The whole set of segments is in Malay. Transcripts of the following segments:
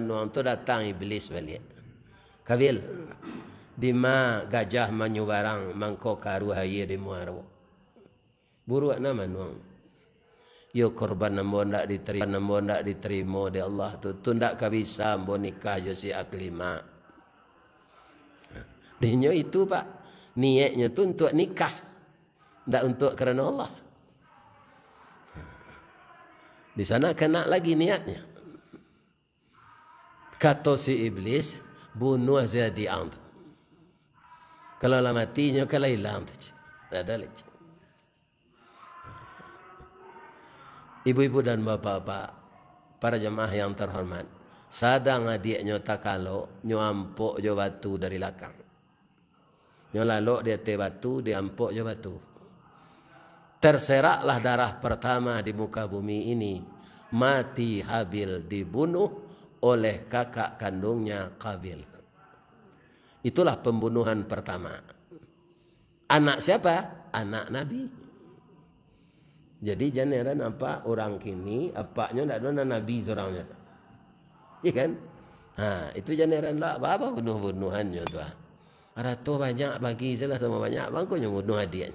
Nuam tu datang iblis balik. Kabil. Di ma gajah menyuarang mangko karu haye di muaro. Buruk nama nuam. Yo korban nama nak diterima nama nak diterima di Allah tu tu ndak kabisa mbo nikah yo si aklima. Dinyo itu pak niatnya tu untuk nikah. Ndak untuk kerana Allah. Di sana kena lagi niatnya kata si iblis bunuh saja di ant kalau la mati kalau hilang tu ada lagi ibu-ibu dan bapak-bapak para jemaah yang terhormat sadang adik nyo kalau nyo ampok jo batu dari lakang nyo dia te batu dia ampok jo batu terseraklah darah pertama di muka bumi ini mati habil dibunuh oleh kakak kandungnya Qabil. Itulah pembunuhan pertama. Anak siapa? Anak Nabi. Jadi jangan apa orang kini apaknya tidak ada Nabi seorangnya. Iya kan? Ha, itu jangan lah apa bunuh bunuhannya tu. Ha? Ratu banyak bagi sila sama banyak yang bunuh hadiah.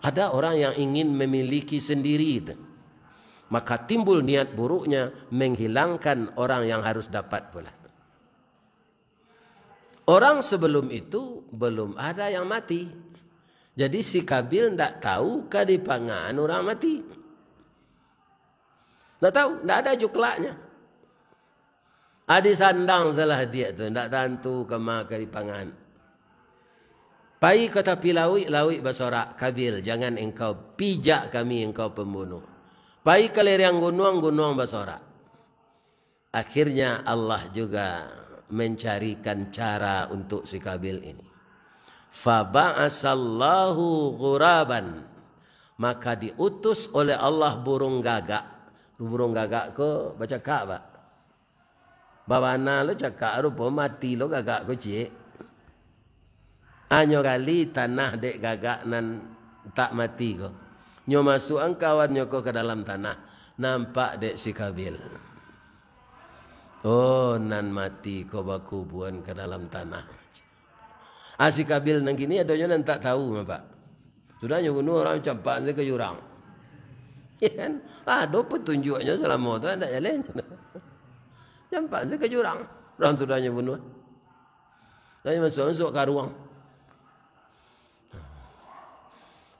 Ada orang yang ingin memiliki sendiri itu maka timbul niat buruknya menghilangkan orang yang harus dapat pula. Orang sebelum itu belum ada yang mati. Jadi si Kabil tidak tahu pangan orang mati. Tidak tahu, tidak ada juklaknya. Adi sandang salah dia tu, tidak tentu kema pangan. Pai kata pilawi, lawi basorak, Kabil jangan engkau pijak kami engkau pembunuh. Baik kalian yang gunung, gunung basora. Akhirnya Allah juga mencarikan cara untuk si kabil ini. Fa Faba'asallahu guraban. Maka diutus oleh Allah burung gagak. Burung gagak ko baca kak pak. Bawa na lo cakak rupo mati lo gagak ko cie. Anyo kali tanah dek gagak nan tak mati ko nyo masuk angkawan nyo ke dalam tanah nampak dek si kabil oh nan mati ko baku buan ke dalam tanah ah si kabil nang kini adanya nan tak tahu mah pak sudah nyo kuno orang campak ni ke jurang Ya kan? Ah, do petunjuknya selama tu ada jalan. Campak saya ke jurang. Orang sudah bunuh. Tapi masuk-masuk ke ruang.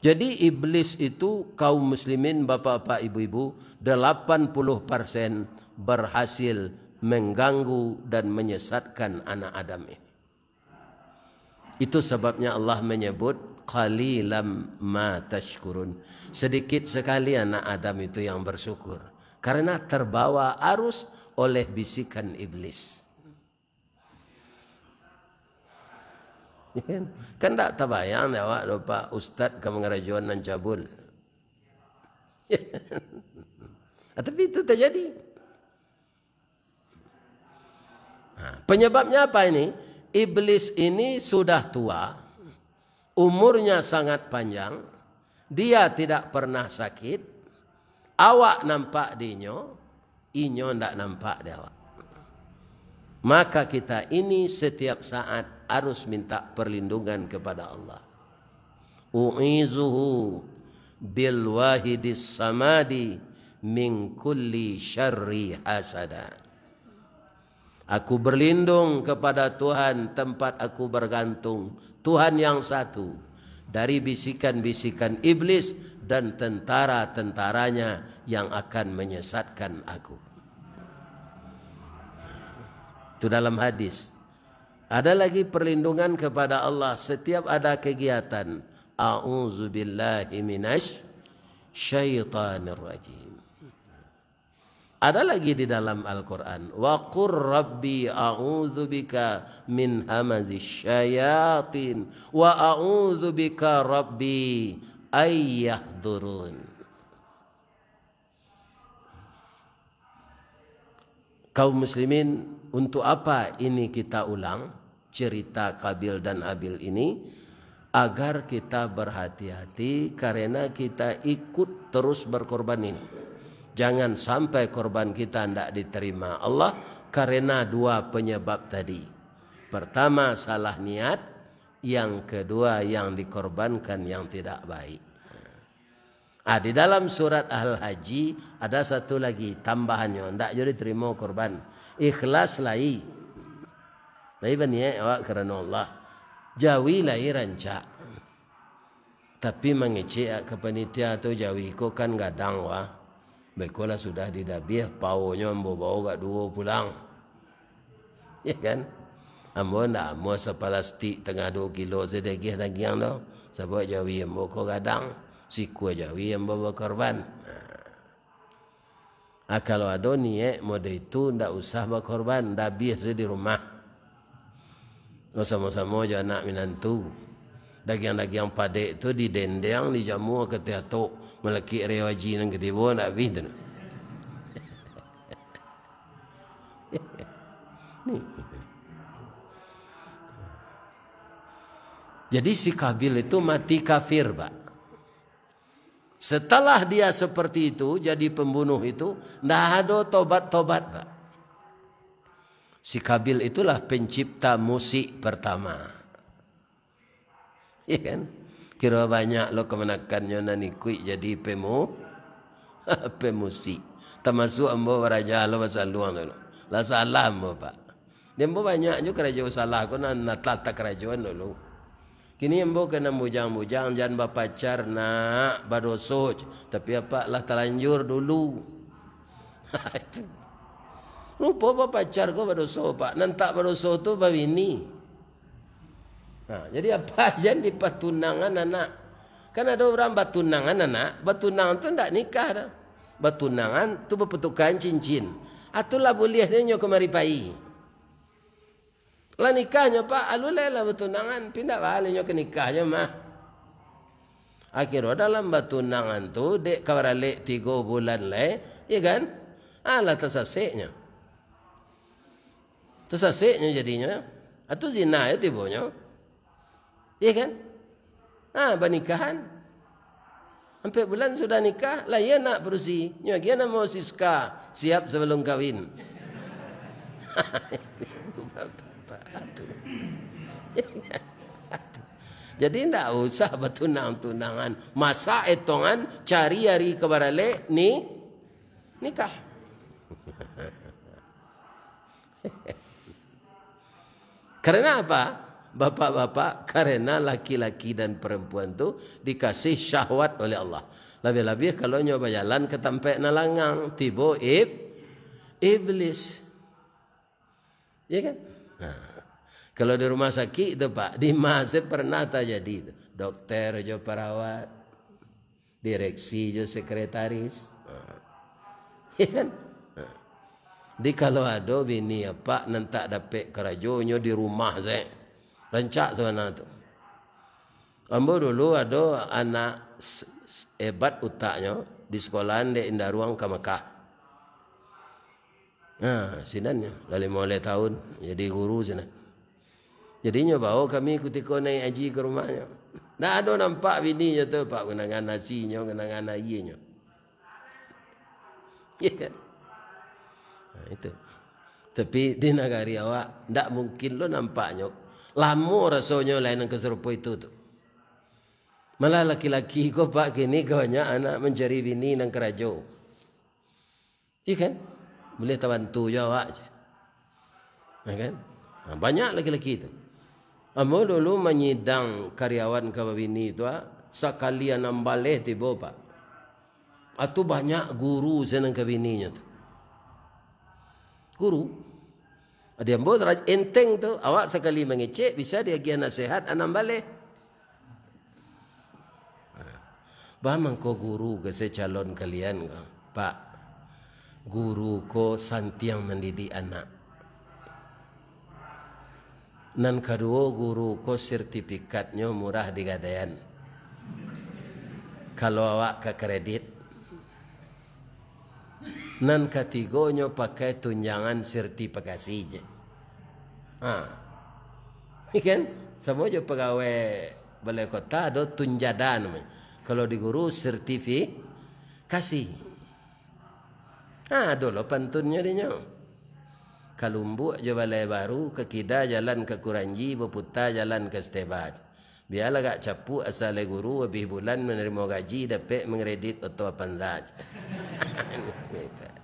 Jadi iblis itu kaum muslimin bapak-bapak ibu-ibu 80% berhasil mengganggu dan menyesatkan anak Adam ini. Itu sebabnya Allah menyebut qalilam ma tashkurun. Sedikit sekali anak Adam itu yang bersyukur karena terbawa arus oleh bisikan iblis. kan? tak terbayang dia awak lupa ustaz ke mengerajuan dan cabul. Ya. Tapi itu terjadi. Ha, penyebabnya apa ini? Iblis ini sudah tua, umurnya sangat panjang, dia tidak pernah sakit, awak nampak dinyo, inyo tidak nampak dia awak. Maka kita ini setiap saat harus minta perlindungan kepada Allah. U'izuhu bil wahidis samadi min kulli syarri hasada. Aku berlindung kepada Tuhan tempat aku bergantung, Tuhan yang satu dari bisikan-bisikan iblis dan tentara-tentaranya yang akan menyesatkan aku. Itu dalam hadis. Ada lagi perlindungan kepada Allah setiap ada kegiatan. A'udzubillahi minasy syaitanir rajim. Ada lagi di dalam Al-Qur'an, wa qur rabbi a'udzubika min hamazish syayatin wa a'udzubika rabbi ayyahdurun. Kaum muslimin, untuk apa ini kita ulang? cerita Kabil dan Abil ini agar kita berhati-hati karena kita ikut terus berkorban ini. Jangan sampai korban kita tidak diterima Allah karena dua penyebab tadi. Pertama salah niat, yang kedua yang dikorbankan yang tidak baik. Nah, di dalam surat Al-Haji ada satu lagi tambahannya. Tidak jadi terima korban. Ikhlas lagi. Tapi berniat awak kerana Allah. jauhi lah iranca. Tapi mengecek ke panitia atau jauhi ko kan gadang wah. Baiklah sudah didabih paunya ambo bawa gak dua pulang. Ya kan? Ambo nak ambo sepalastik tengah dua kilo sedekih yang lo Sebab jauhi ambo ko gadang. Siku jauhi ambo berkorban. Ha. ha, kalau ada niat mode itu tidak usah berkorban, ndak saja di rumah sama-sama je anak minantu daging-daging padek tu di dendeng di jamu ke teatok melaki rewaji nan ketibo nak bih tu jadi si kabil itu mati kafir pak setelah dia seperti itu jadi pembunuh itu dah ada tobat-tobat pak -tobat, Si Kabil itulah pencipta musik pertama. Ya kan? Kira banyak lo kemenakan nyona ni jadi pemu pemusik. Termasuk ambo raja lo masa luang lo. La salah ambo pak. Dia ambo banyak juga kerajaan salah aku nak natata kerajaan lo. Kini ambo kena mujang-mujang jangan bapacar nak badosoj. Tapi apa lah terlanjur dulu. itu. Rupa apa pacar kau berdosa pak Dan tak berdosa tu pak ini ha, Jadi apa aja di patunangan anak Kan ada orang batunangan anak Batunangan tu tidak nikah dah Batunangan tu berpetukan cincin Atulah ah, boleh saya nyok kemari pai Lah nikahnya pak Alulah lah batunangan Pindah balik nyok nikahnya mah ah, Akhirnya dalam batu tu dek kawaralek tiga bulan le, ya kan? Alat ah, tersaseknya tersasiknya jadinya atau ah, zina ya tibonyo ya kan ha ah, pernikahan, Sampai bulan sudah nikah lah ya nak berusi nya dia nak mau siska siap sebelum kawin Jadi tidak usah bertunang-tunangan. Masa etongan cari hari kebarale ni nikah. Karena apa? Bapak-bapak, karena laki-laki dan perempuan tu dikasih syahwat oleh Allah. Lebih-lebih kalau nyoba jalan ke tempat nalangang, tibo ib, iblis. Ya kan? Nah. Kalau di rumah sakit itu Pak, di masa pernah tak jadi itu. Dokter jo perawat, direksi jo sekretaris. Ah. Ya kan? Di kalau ada bini apa ya, nan tak dapat kerajonyo di rumah saya. Rancak sana tu. Ambo dulu ada anak hebat utaknya di sekolah di Indaruang ke Mekah. Ha, sinannya dari mole tahun jadi guru sana. Jadinya bawa kami ketika naik aji ke rumahnya. Dah ada nampak bini tu pak kenangan nasinya kenangan ayinya. Ya kan? yeah. Ha, itu. Tapi di negari awak tak mungkin lo nampaknya lamu rasanya lain yang keserupa itu tu. Malah laki-laki kau pak kini kawannya anak mencari bini nang kerajo. Ya kan? Boleh tak tu je awak je. Ha, kan? Nah, ha, banyak laki-laki itu. Amo dulu menyidang karyawan kawan bini itu. Ah, sekalian anak balik tiba pak. Atu banyak guru senang kawan tu guru dia buat enteng tu awak sekali mengecek bisa dia gi nasihat anak balik Bamang ko guru ke saya calon kalian ko. Pak Guru ko santi yang mendidik anak Nan kedua guru ko sertifikatnya murah digadaian. Kalau awak ke kredit Nan katigonyo pakai tunjangan sertifikasi je. Ha. Ikan? Semua je pegawai balai kota ada tunjadan. Kalau di guru sertifikasi. Ah, ha, dulu pantunnya dinyo. Kalumbu aja balai baru, ke Kida jalan ke Kuranji, berputar jalan ke setebat Biarlah gak capu asal guru, habis bulan menerima gaji, dapat mengredit atau apa saja. and made that.